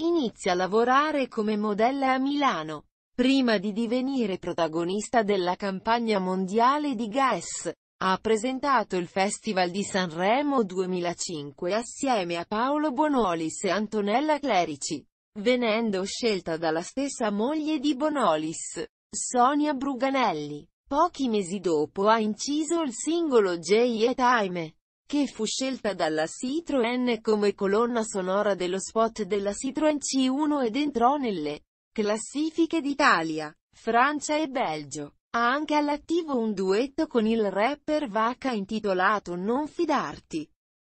Inizia a lavorare come modella a Milano, prima di divenire protagonista della campagna mondiale di Guess. Ha presentato il Festival di Sanremo 2005 assieme a Paolo Bonolis e Antonella Clerici, venendo scelta dalla stessa moglie di Bonolis, Sonia Bruganelli. Pochi mesi dopo ha inciso il singolo J e Time che fu scelta dalla Citroën come colonna sonora dello spot della Citroën C1 ed entrò nelle classifiche d'Italia, Francia e Belgio. Ha anche all'attivo un duetto con il rapper Vaca intitolato Non fidarti.